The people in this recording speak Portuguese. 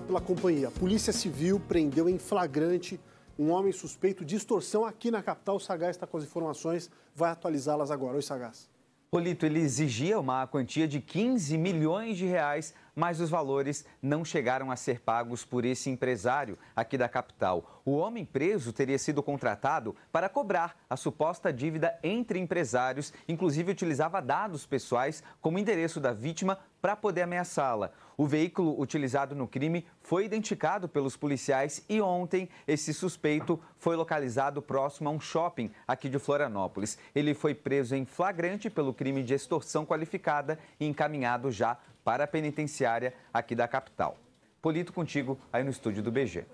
pela companhia. A Polícia Civil prendeu em flagrante um homem suspeito de extorsão aqui na capital. O Sagaz está com as informações, vai atualizá-las agora. Oi, Sagaz. Polito, ele exigia uma quantia de 15 milhões de reais mas os valores não chegaram a ser pagos por esse empresário aqui da capital. O homem preso teria sido contratado para cobrar a suposta dívida entre empresários, inclusive utilizava dados pessoais como endereço da vítima para poder ameaçá-la. O veículo utilizado no crime foi identificado pelos policiais e ontem esse suspeito foi localizado próximo a um shopping aqui de Florianópolis. Ele foi preso em flagrante pelo crime de extorsão qualificada e encaminhado já para a penitenciária aqui da capital. Polito contigo aí no estúdio do BG.